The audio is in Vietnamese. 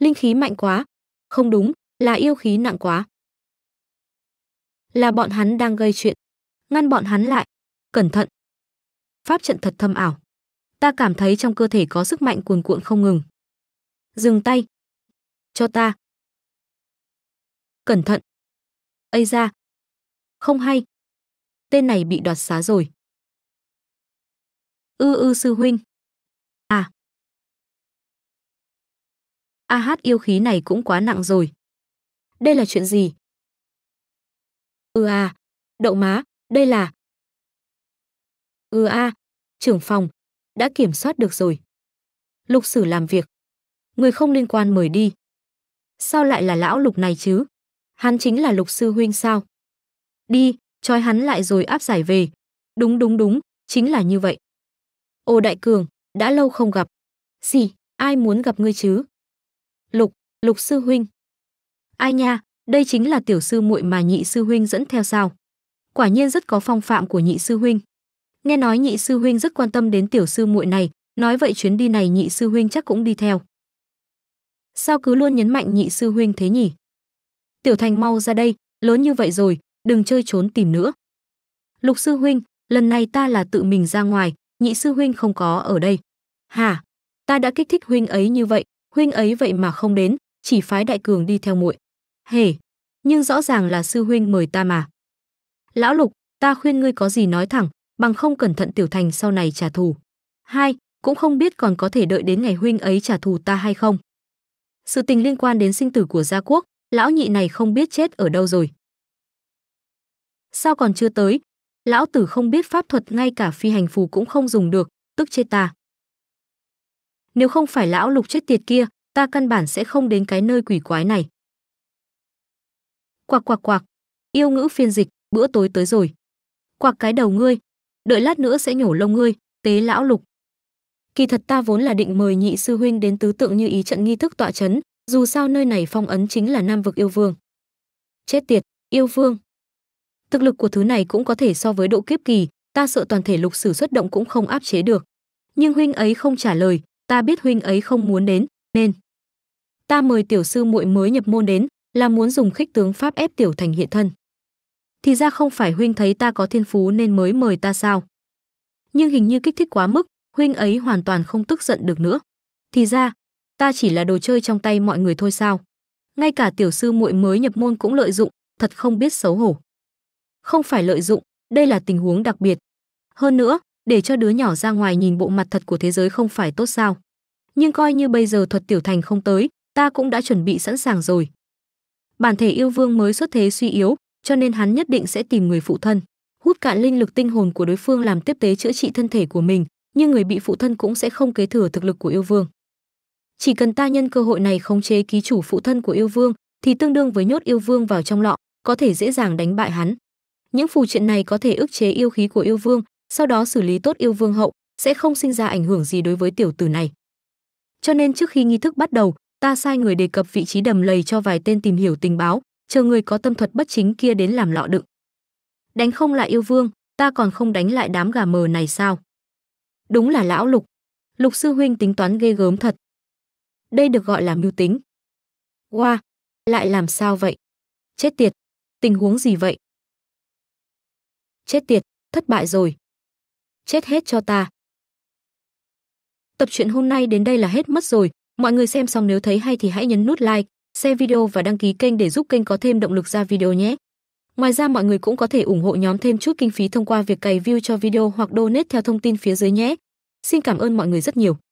linh khí mạnh quá. Không đúng, là yêu khí nặng quá. Là bọn hắn đang gây chuyện. Ngăn bọn hắn lại. Cẩn thận. Pháp trận thật thâm ảo. Ta cảm thấy trong cơ thể có sức mạnh cuồn cuộn không ngừng. Dừng tay. Cho ta. Cẩn thận. Ây ra. Không hay. Tên này bị đoạt xá rồi. Ư ư sư huynh, A Hát yêu khí này cũng quá nặng rồi. Đây là chuyện gì? Ừ à, đậu má, đây là... Ừ à, trưởng phòng, đã kiểm soát được rồi. Lục sử làm việc. Người không liên quan mời đi. Sao lại là lão lục này chứ? Hắn chính là lục sư huynh sao? Đi, trói hắn lại rồi áp giải về. Đúng đúng đúng, chính là như vậy. Ô đại cường, đã lâu không gặp. Gì, ai muốn gặp ngươi chứ? Lục sư huynh. Ai nha, đây chính là tiểu sư muội mà nhị sư huynh dẫn theo sao? Quả nhiên rất có phong phạm của nhị sư huynh. Nghe nói nhị sư huynh rất quan tâm đến tiểu sư muội này, nói vậy chuyến đi này nhị sư huynh chắc cũng đi theo. Sao cứ luôn nhấn mạnh nhị sư huynh thế nhỉ? Tiểu Thành mau ra đây, lớn như vậy rồi, đừng chơi trốn tìm nữa. Lục sư huynh, lần này ta là tự mình ra ngoài, nhị sư huynh không có ở đây. Hả? Ta đã kích thích huynh ấy như vậy, huynh ấy vậy mà không đến, chỉ phái đại cường đi theo muội. Hề, nhưng rõ ràng là sư huynh mời ta mà. Lão Lục, ta khuyên ngươi có gì nói thẳng, bằng không cẩn thận tiểu thành sau này trả thù. Hai, cũng không biết còn có thể đợi đến ngày huynh ấy trả thù ta hay không. Sự tình liên quan đến sinh tử của gia quốc, lão nhị này không biết chết ở đâu rồi. Sao còn chưa tới? Lão tử không biết pháp thuật ngay cả phi hành phù cũng không dùng được, tức chết ta. Nếu không phải lão lục chết tiệt kia, ta căn bản sẽ không đến cái nơi quỷ quái này. Quạc quạc quạc, yêu ngữ phiên dịch, bữa tối tới rồi. Quạc cái đầu ngươi, đợi lát nữa sẽ nhổ lông ngươi, tế lão lục. Kỳ thật ta vốn là định mời nhị sư huynh đến tứ tượng như ý trận nghi thức tọa chấn, dù sao nơi này phong ấn chính là nam vực yêu vương. Chết tiệt, yêu vương. Thực lực của thứ này cũng có thể so với độ kiếp kỳ, ta sợ toàn thể lục sử xuất động cũng không áp chế được. Nhưng huynh ấy không trả lời, ta biết huynh ấy không muốn đến, nên ta mời tiểu sư muội mới nhập môn đến là muốn dùng khích tướng pháp ép tiểu thành hiện thân thì ra không phải huynh thấy ta có thiên phú nên mới mời ta sao nhưng hình như kích thích quá mức huynh ấy hoàn toàn không tức giận được nữa thì ra ta chỉ là đồ chơi trong tay mọi người thôi sao ngay cả tiểu sư muội mới nhập môn cũng lợi dụng thật không biết xấu hổ không phải lợi dụng đây là tình huống đặc biệt hơn nữa để cho đứa nhỏ ra ngoài nhìn bộ mặt thật của thế giới không phải tốt sao nhưng coi như bây giờ thuật tiểu thành không tới ta cũng đã chuẩn bị sẵn sàng rồi. Bản thể yêu vương mới xuất thế suy yếu, cho nên hắn nhất định sẽ tìm người phụ thân. Hút cạn linh lực tinh hồn của đối phương làm tiếp tế chữa trị thân thể của mình, nhưng người bị phụ thân cũng sẽ không kế thừa thực lực của yêu vương. Chỉ cần ta nhân cơ hội này khống chế ký chủ phụ thân của yêu vương, thì tương đương với nhốt yêu vương vào trong lọ, có thể dễ dàng đánh bại hắn. Những phù triện này có thể ức chế yêu khí của yêu vương, sau đó xử lý tốt yêu vương hậu, sẽ không sinh ra ảnh hưởng gì đối với tiểu tử này. Cho nên trước khi nghi thức bắt đầu, ta sai người đề cập vị trí đầm lầy cho vài tên tìm hiểu tình báo chờ người có tâm thuật bất chính kia đến làm lọ đựng đánh không lại yêu vương ta còn không đánh lại đám gà mờ này sao đúng là lão lục lục sư huynh tính toán ghê gớm thật đây được gọi là mưu tính Wow, lại làm sao vậy? Chết tiệt, tình huống gì vậy? Chết tiệt, thất bại rồi. Chết hết cho ta. Tập truyện hôm nay đến đây là hết mất rồi, Mọi người xem xong nếu thấy hay thì hãy nhấn nút like, share video và đăng ký kênh để giúp kênh có thêm động lực ra video nhé. Ngoài ra mọi người cũng có thể ủng hộ nhóm thêm chút kinh phí thông qua việc cày view cho video hoặc donate theo thông tin phía dưới nhé. Xin cảm ơn mọi người rất nhiều.